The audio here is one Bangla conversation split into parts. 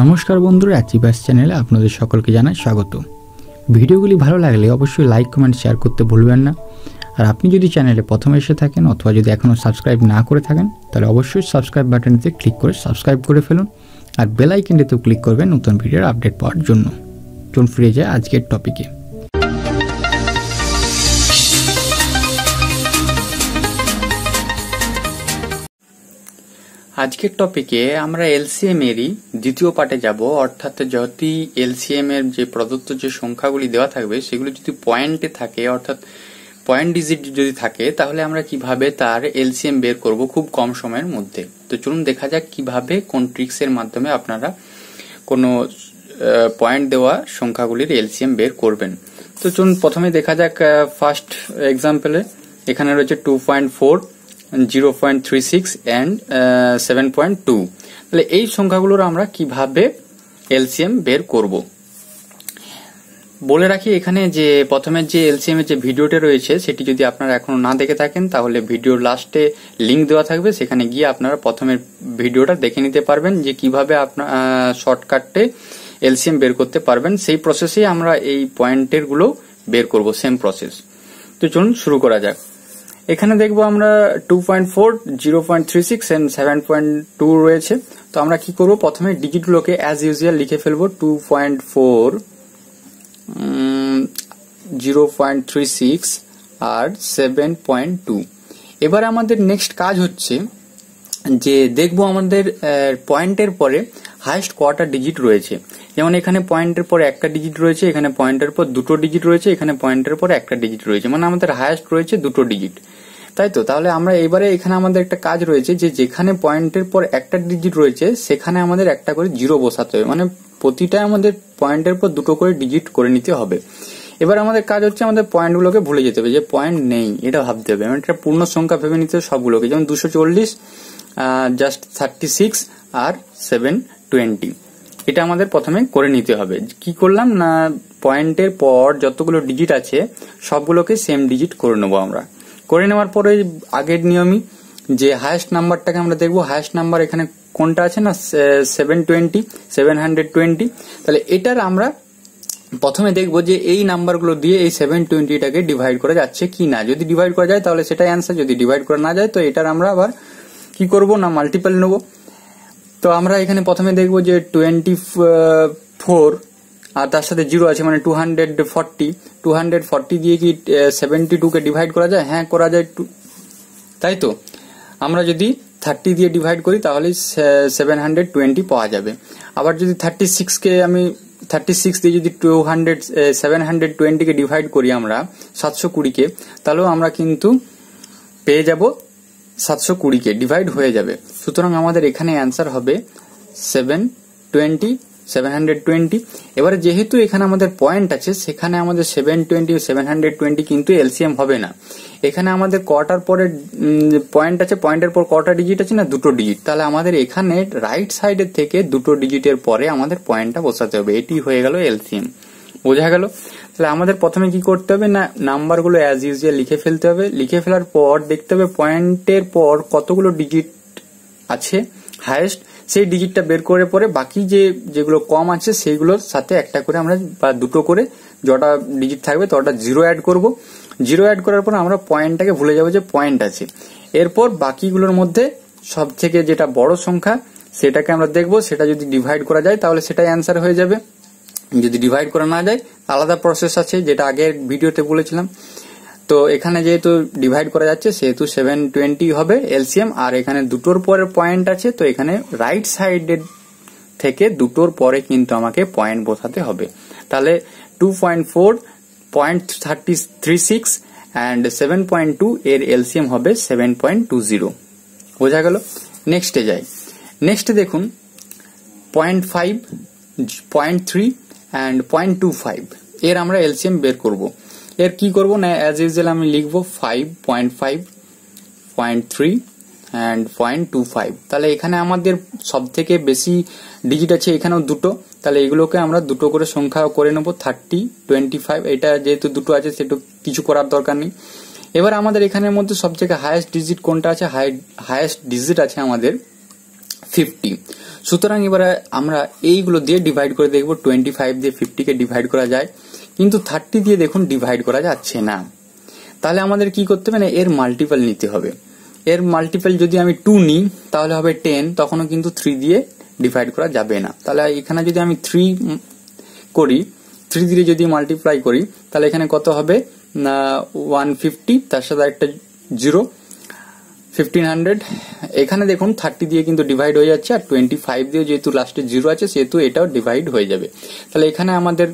নমস্কার বন্ধুরা অ্যাচিভার্স চ্যানেলে আপনাদের সকলকে জানাই স্বাগত ভিডিওগুলি ভালো লাগলে অবশ্যই লাইক কমেন্ট শেয়ার করতে ভুলবেন না আর আপনি যদি চ্যানেলে প্রথম এসে থাকেন অথবা যদি এখনও সাবস্ক্রাইব না করে থাকেন তাহলে অবশ্যই সাবস্ক্রাইব বাটনটিতে ক্লিক করে সাবস্ক্রাইব করে ফেলুন আর বেলাইকেনটিতেও ক্লিক করবেন নতুন ভিডিওর আপডেট পাওয়ার জন্য চলুন ফিরে যায় আজকের টপিকে আজকের টপিকে আমরা এলসিএম এরই দ্বিতীয় পার্টে যাব অর্থাৎ যদি এলসিএম এর যে প্রদত্ত যে সংখ্যাগুলি দেওয়া থাকবে সেগুলো যদি পয়েন্টে থাকে অর্থাৎ পয়েন্ট ডিজিট যদি থাকে তাহলে আমরা কিভাবে তার এলসিএম বের করব খুব কম সময়ের মধ্যে তো চলুন দেখা যাক কিভাবে কোন ট্রিক্সের মাধ্যমে আপনারা কোনো পয়েন্ট দেওয়া সংখ্যাগুলির এলসিএম বের করবেন তো চলুন প্রথমে দেখা যাক ফার্স্ট এক্সাম্পলে এখানে রয়েছে two point four zero point three six and seven point two তাহলে এই সংখ্যাগুলোর আমরা কিভাবে এলসিএম বের করব বলে রাখি এখানে যে প্রথমে যে এলসিএম এর যে ভিডিওটা রয়েছে সেটি যদি আপনারা এখনো না দেখে থাকেন তাহলে ভিডিওর লাস্টে লিংক দেওয়া থাকবে সেখানে গিয়ে আপনারা প্রথমের ভিডিওটা দেখে নিতে পারবেন যে কিভাবে আপনার শর্টকাটে এলসিএম বের করতে পারবেন সেই প্রসেসেই আমরা এই পয়েন্টের গুলো বের করব সেম প্রসেস তো চলুন শুরু করা যাক এখানে দেখব আমরা two point four zero point three six and seven point two রয়েছে তো আমরা কি করব প্রথমে ডিজিটগুলোকে অ্যাজ ইউজুয়াল লিখে ফেলবো two point four zero point three six আর সেভেন পয়েন্ট টু এবার আমাদের নেক্সট কাজ হচ্ছে যে দেখব আমাদের পয়েন্টের পরে হাইস্ট কটা ডিজিট রয়েছে যেমন এখানে পয়েন্টের পর একটা ডিজিট রয়েছে এখানে পয়েন্টের পর দুটো ডিজিট রয়েছে এখানে পয়েন্টের পর একটা ডিজিট রয়েছে মানে আমাদের হাইস্ট রয়েছে দুটো ডিজিট তাই তো তাহলে আমরা এবারে এখানে আমাদের একটা কাজ রয়েছে যে যেখানে পয়েন্টের পর একটা ডিজিট রয়েছে সেখানে আমাদের একটা করে জিরো বসাতে হবে মানে প্রতিটা আমাদের পয়েন্টের পর দুটো করে ডিজিট করে নিতে হবে এবার আমাদের কাজ হচ্ছে আমাদের পয়েন্টগুলোকে ভুলে যেতে হবে যে পয়েন্ট নেই এটা ভাবতে হবে মানে এটা পূর্ণ সংখ্যা ভেবে নিতে হবে সবগুলোকে যেমন দুশো চল্লিশ জাস্ট থার্টি সিক্স আর সেভেন টোয়েন্টি এটা আমাদের প্রথমে করে নিতে হবে কি করলাম না পয়েন্টের পর যতগুলো ডিজিট আছে সবগুলোকে সেম ডিজিট করে নেবো আমরা করে নেওয়ার পরে আগের নিয়মই যে হায়েস্ট নাম্বারটাকে আমরা দেখব হায়েস্ট নাম্বার এখানে কোনটা আছে না seven twenty seven hundred twenty তাহলে এটার আমরা প্রথমে দেখবো যে এই নাম্বারগুলো দিয়ে এই সেভেন টোয়েন্টিটাকে ডিভাইড করা যাচ্ছে কি না যদি ডিভাইড করা যায় তাহলে সেটাই অ্যান্সার যদি ডিভাইড করা না যায় তো এটার আমরা আবার কি করব না মাল্টিপাল নেব তো আমরা এখানে প্রথমে দেখব যে টোয়েন্টি ফোর আর তার সাথে জিরো আছে মানে two hundred forty two hundred forty দিয়ে কি সেভেন্টি টুকে ডিভাইড করা যায় হ্যাঁ করা যায় টু তাই তো আমরা যদি থার্টি দিয়ে ডিভাইড করি তাহলে সেভেন হান্ড্রেড টোয়েন্টি পাওয়া যাবে আবার যদি থার্টি সিক্সকে আমি থার্টি সিক্স দিয়ে যদি টু হান্ড্রেড সেভেন হান্ড্রেড টোয়েন্টিকে ডিভাইড করি আমরা সাতশো কুড়িকে তাহলেও আমরা কিন্তু পেয়ে যাব সাতশো কুড়িকে ডিভাইড হয়ে যাবে সুতরাং আমাদের এখানে অ্যান্সার হবে seven twenty seven hundred twenty এবারে যেহেতু এখানে আমাদের পয়েন্ট আছে সেখানে আমাদের seven twenty seven hundred twenty কিন্তু এলসিএম হবে না এখানে আমাদের কটার পরে পয়েন্ট আছে পয়েন্টের পর কটা ডিজিট আছে না দুটো ডিজিট তাহলে আমাদের এখানে রাইট সাইডের থেকে দুটো ডিজিটের পরে আমাদের পয়েন্টটা বসাতে হবে এটি হয়ে গেল এলসিএম বোঝা গেল তাহলে আমাদের প্রথমে কি করতে হবে না নাম্বারগুলো অ্যাজ ইউজুয়াল লিখে ফেলতে হবে লিখে ফেলার পর দেখতে হবে পয়েন্টের পর কতগুলো ডিজিট আছে হায়েস্ট সেই ডিজিটটা বের করে পরে বাকি যে যেগুলো কম আছে সেইগুলোর সাথে একটা করে আমরা বা দুটো করে যটা ডিজিট থাকবে তটা জিরো অ্যাড করব জিরো অ্যাড করার পর আমরা পয়েন্টটাকে ভুলে যাবো যে পয়েন্ট আছে এরপর বাকিগুলোর মধ্যে সব থেকে যেটা বড় সংখ্যা সেটাকে আমরা দেখব সেটা যদি ডিভাইড করা যায় তাহলে সেটাই অ্যান্সার হয়ে যাবে যদি ডিভাইড করা না যায় আলাদা প্রসেস আছে যেটা আগের ভিডিওতে বলেছিলাম তো এখানে যেহেতু ডিভাইড করা যাচ্ছে সেহেতু সেভেন টোয়েন্টি হবে এলসিএম আর এখানে দুটোর পরে পয়েন্ট আছে তো এখানে রাইট সাইডের থেকে দুটোর পরে কিন্তু আমাকে পয়েন্ট বসাতে হবে তাহলে two point four point thirty three six and seven point two এর এলসিএম হবে সেভেন পয়েন্ট টু জিরো বোঝা গেল নেক্সটে যাই নেক্সটে দেখুন point five point three and point two five এর আমরা এলসিএম বের করব এর কি করব না অ্যাজ ইউজুয়াল আমি লিখব five point five point three and point two five তাহলে এখানে আমাদের সব থেকে বেশি ডিজিট আছে এখানেও দুটো তাহলে এগুলোকে আমরা দুটো করে সংখ্যা করে নেব থার্টি টোয়েন্টি ফাইভ এটা যেহেতু দুটো আছে সেটু কিছু করার দরকার নেই এবার আমাদের এখানের মধ্যে সব থেকে হায়েস্ট ডিজিট কোনটা আছে হাই হায়েস্ট ডিজিট আছে আমাদের ফিফটি সুতরাং এবারে আমরা এইগুলো দিয়ে ডিভাইড করে দেখব টোয়েন্টি ফাইভ দিয়ে ফিফটিকে ডিভাইড করা যায় কিন্তু থার্টি দিয়ে দেখুন ডিভাইড করা যাচ্ছে না তাহলে আমাদের কি করতে হবে না এর মাল্টিপল নিতে হবে এর মাল্টিপল যদি আমি টু নিই তাহলে হবে টেন তখনও কিন্তু থ্রি দিয়ে ডিভাইড করা যাবে না তাহলে এখানে যদি আমি থ্রি করি থ্রি দিয়ে যদি মাল্টিপ্লাই করি তাহলে এখানে কত হবে না ওয়ান ফিফটি তার সাথে একটা জিরো ফিফটিন হান্ড্রেড এখানে দেখুন থার্টি দিয়ে কিন্তু ডিভাইড হয়ে যাচ্ছে আর টোয়েন্টি ফাইভ দিয়ে যেহেতু লাস্টে জিরো আছে সেহেতু এটাও ডিভাইড হয়ে যাবে তাহলে এখানে আমাদের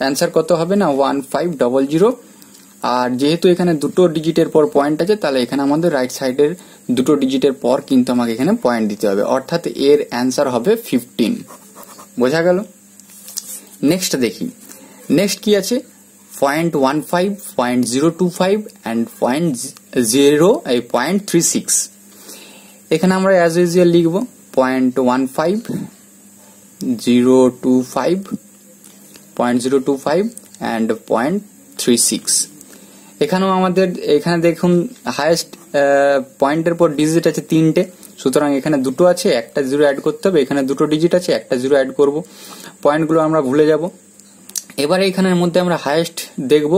অ্যান্সার কত হবে না ওয়ান ফাইভ ডবল জিরো আর যেহেতু এখানে দুটো ডিজিটের পর পয়েন্ট আছে তাহলে এখানে আমাদের রাইট সাইডের দুটো ডিজিটের পর কিন্তু আমাকে এখানে পয়েন্ট দিতে হবে অর্থাৎ এর অ্যান্সার হবে ফিফটিন বোঝা গেল নেক্সট দেখি নেক্সট কি আছে point one five point zero two five and point zero এই পয়েন্ট থ্রি সিক্স এখানে আমরা অ্যাজ ইউজুয়াল লিখব point one five zero two five point zero two five and point three six এখানেও আমাদের এখানে দেখুন হায়েস্ট পয়েন্টের পর ডিজিট আছে তিনটে সুতরাং এখানে দুটো আছে একটা জিরো অ্যাড করতে হবে এখানে দুটো ডিজিট আছে একটা জিরো অ্যাড করব পয়েন্টগুলো আমরা ভুলে যাব এবারে এখানের মধ্যে আমরা হায়েস্ট দেখব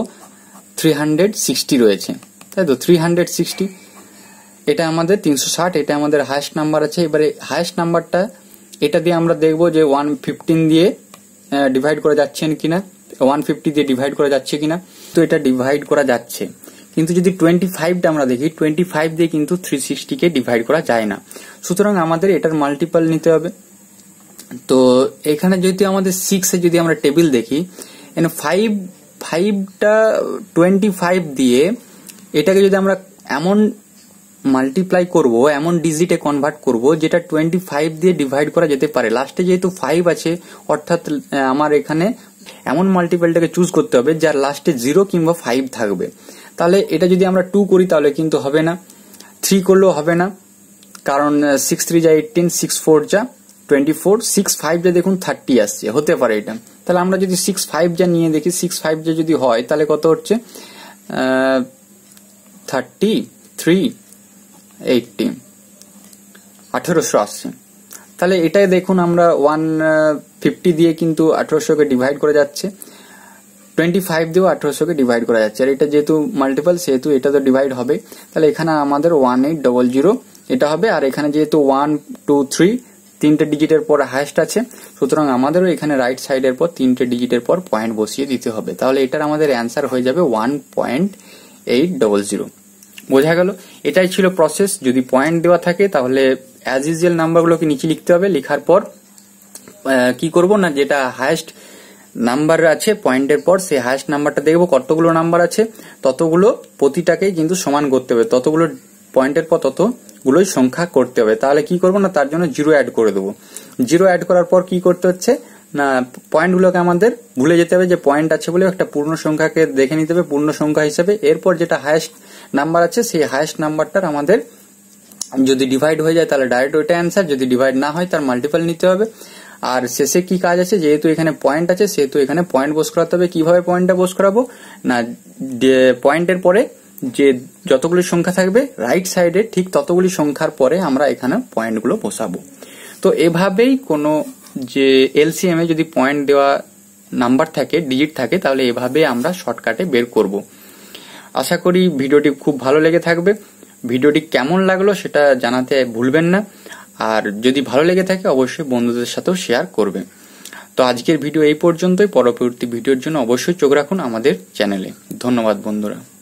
থ্রি হান্ড্রেড সিক্সটি রয়েছে তাই তো থ্রি হান্ড্রেড সিক্সটি এটা আমাদের তিনশো ষাট এটা আমাদের হায়েস্ট নাম্বার আছে এবারে হায়েস্ট নাম্বারটা এটা দিয়ে আমরা দেখব যে ওয়ান ফিফটিন দিয়ে ডিভাইড করা যাচ্ছেন কিনা ওয়ান ফিফটি দিয়ে ডিভাইড করা যাচ্ছে কিনা তো এটা ডিভাইড করা যাচ্ছে কিন্তু যদি টোয়েন্টি ফাইভটা আমরা দেখি টোয়েন্টি ফাইভ দিয়ে কিন্তু থ্রি সিক্সটিকে ডিভাইড করা যায় না সুতরাং আমাদের এটার মাল্টিপাল নিতে হবে তো এখানে যদি আমাদের সিক্সে যদি আমরা টেবিল দেখি ফাইভ ফাইভটা টোয়েন্টি ফাইভ দিয়ে এটাকে যদি আমরা এমন মাল্টিপ্লাই করব এমন ডিজিটে কনভার্ট করব যেটা টোয়েন্টি ফাইভ দিয়ে ডিভাইড করা যেতে পারে লাস্টে যেহেতু ফাইভ আছে অর্থাৎ আমার এখানে এমন মাল্টিপ্লাইটাকে চুজ করতে হবে যার লাস্টে জিরো কিংবা ফাইভ থাকবে তাহলে এটা যদি আমরা টু করি তাহলে কিন্তু হবে না থ্রি করলেও হবে না কারণ সিক্স থ্রি যা এইটিন সিক্স ফোর যা টোয়েন্টি ফোর সিক্স ফাইভ যা দেখুন থার্টি আসছে হতে পারে এটা তাহলে আমরা যদি সিক্স ফাইভ যা নিয়ে দেখি সিক্স ফাইভ যা যদি হয় তাহলে কত হচ্ছে থার্টি থ্রি এইটটি আঠেরোশো আশি তাহলে এটাই দেখুন আমরা ওয়ান ফিফটি দিয়ে কিন্তু আঠেরোশোকে ডিভাইড করা যাচ্ছে টোয়েন্টি ফাইভ দিয়েও আঠেরোশোকে ডিভাইড করা যাচ্ছে আর এটা যেহেতু মাল্টিপল সেহেতু এটা তো ডিভাইড হবে তাহলে এখানে আমাদের ওয়ান এইট ডবল জিরো এটা হবে আর এখানে যেহেতু ওয়ান টু থ্রি তিনটে ডিজিটের পর হায়েস্ট আছে সুতরাং আমাদেরও এখানে রাইট সাইডের পর তিনটে ডিজিটের পর পয়েন্ট বসিয়ে দিতে হবে তাহলে এটার আমাদের অ্যান্সার হয়ে যাবে one point eight double zero বোঝা গেল এটাই ছিল প্রসেস যদি পয়েন্ট দেওয়া থাকে তাহলে অ্যাজ ইউজুয়াল নাম্বারগুলোকে নিচে লিখতে হবে লেখার পর কি করব না যেটা হায়েস্ট নাম্বার আছে পয়েন্টের পর সেই হায়েস্ট নাম্বারটা দেখব কতগুলো নাম্বার আছে ততগুলো প্রতিটাকেই কিন্তু সমান করতে হবে ততগুলো পয়েন্টের পর ততগুলোই সংখ্যা করতে হবে তাহলে কি করব না তার জন্য জিরো অ্যাড করে দেবো জিরো অ্যাড করার পর কি করতে হচ্ছে না পয়েন্টগুলোকে আমাদের ভুলে যেতে হবে যে পয়েন্ট আছে বলে একটা পূর্ণ সংখ্যাকে দেখে নিতে হবে পূর্ণ সংখ্যা হিসেবে এরপর যেটা হায়েস্ট নাম্বার আছে সেই হায়েস্ট নাম্বারটার আমাদের যদি ডিভাইড হয়ে যায় তাহলে ডাইরেক্ট ওইটা অ্যান্সার যদি ডিভাইড না হয় তার মাল্টিপল নিতে হবে আর শেষে কি কাজ আছে যেহেতু এখানে পয়েন্ট আছে সেহেতু এখানে পয়েন্ট বোস করাতে হবে কিভাবে পয়েন্টটা বোস করাবো না পয়েন্টের পরে যে যতগুলি সংখ্যা থাকবে রাইট সাইডে ঠিক ততগুলি সংখ্যার পরে আমরা এখানে পয়েন্টগুলো বসাবো তো এভাবেই কোনো যে এলসিএম এ যদি পয়েন্ট দেওয়া নাম্বার থাকে ডিজিট থাকে তাহলে এভাবে আমরা শর্টকাটে বের করব আশা করি ভিডিওটি খুব ভালো লেগে থাকবে ভিডিওটি কেমন লাগলো সেটা জানাতে ভুলবেন না আর যদি ভালো লেগে থাকে অবশ্যই বন্ধুদের সাথেও শেয়ার করবে তো আজকের ভিডিও এই পর্যন্তই পরবর্তী ভিডিওর জন্য অবশ্যই চোখ রাখুন আমাদের চ্যানেলে ধন্যবাদ বন্ধুরা